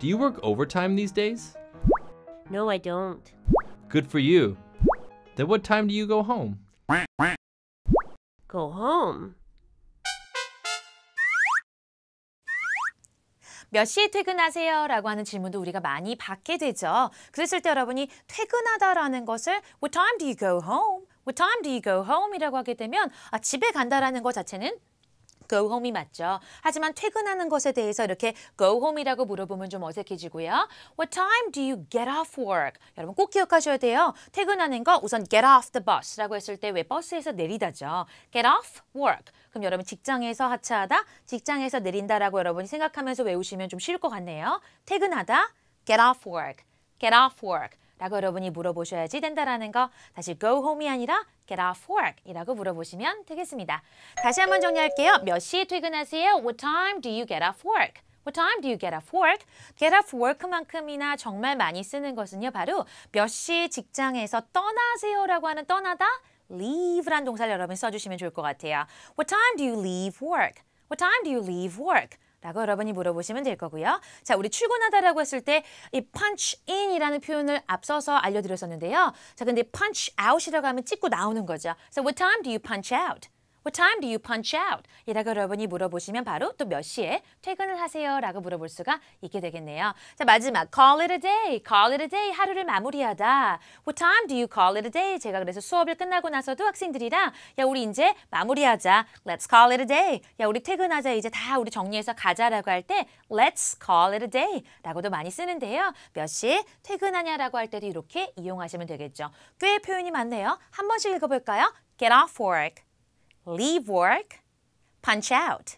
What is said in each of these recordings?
Do you work overtime these days? No, I don't. Good for you. Then what time do you go home? Go home? 몇 시에 퇴근하세요? 라고 하는 질문도 우리가 많이 받게 되죠. 그랬을 때 여러분이 퇴근하다라는 것을 What time do you go home? What time do you go home? 이라고 하게 되면 아, 집에 간다라는 것 자체는 go home이 맞죠. 하지만 퇴근하는 것에 대해서 이렇게 go home이라고 물어보면 좀 어색해지고요. What time do you get off work? 여러분 꼭 기억하셔야 돼요. 퇴근하는 거 우선 get off the bus라고 했을 때 왜 버스에서 내리다죠. get off work. 그럼 여러분 직장에서 하차하다, 직장에서 내린다라고 여러분이 생각하면서 외우시면 좀 쉬울 것 같네요. 퇴근하다, get off work, get off work. 라고 여러분이 물어보셔야지 된다라는 거 다시 go home이 아니라 get off work 이라고 물어보시면 되겠습니다. 다시 한번 정리할게요. 몇 시에 퇴근하세요? What time do you get off work? What time do you get off work? get off work만큼이나 정말 많이 쓰는 것은요. 바로 몇 시 직장에서 떠나세요 라고 하는 떠나다 leave란 동사를 여러분 써주시면 좋을 것 같아요. What time do you leave work? What time do you leave work? 라고 여러분이 물어보시면 될 거고요. 자, 우리 출근하다라고 했을 때 이 punch in이라는 표현을 앞서서 알려드렸었는데요. 자, 근데 punch out이라고 하면 찍고 나오는 거죠. So what time do you punch out? What time do you punch out? 이라고 여러분이 물어보시면 바로 또 몇 시에 퇴근을 하세요? 라고 물어볼 수가 있게 되겠네요. 자, 마지막 call it a day, call it a day 하루를 마무리하다. What time do you call it a day? 제가 그래서 수업을 끝나고 나서도 학생들이랑 야, 우리 이제 마무리하자. Let's call it a day. 야, 우리 퇴근하자. 이제 다 우리 정리해서 가자라고 할 때 let's call it a day 라고도 많이 쓰는데요. 몇 시에 퇴근하냐라고 할 때도 이렇게 이용하시면 되겠죠. 꽤 표현이 많네요. 한 번씩 읽어볼까요? Get off work. leave work, punch out.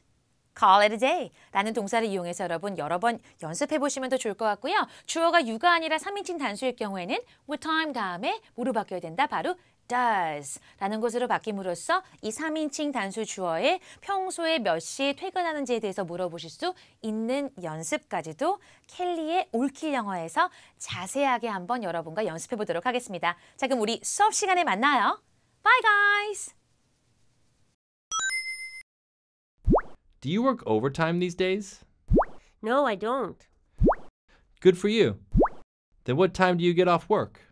call it a day 라는 동사를 이용해서 여러분 여러 번 연습해 보시면 더 좋을 것 같고요. 주어가 y o u 가 아니라 3인칭 단수일 경우에는 with time 다음에 뭐로 바뀌어야 된다? 바로 does 라는 것으로 바뀜으로써 이 3인칭 단수 주어에 평소에 몇 시에 퇴근하는지에 대해서 물어보실 수 있는 연습까지도 켈리의 올킬 영어에서 자세하게 한번 여러분과 연습해 보도록 하겠습니다. 자 그럼 우리 수업 시간에 만나요. Bye guys! Do you work overtime these days? No, I don't. Good for you. Then what time do you get off work?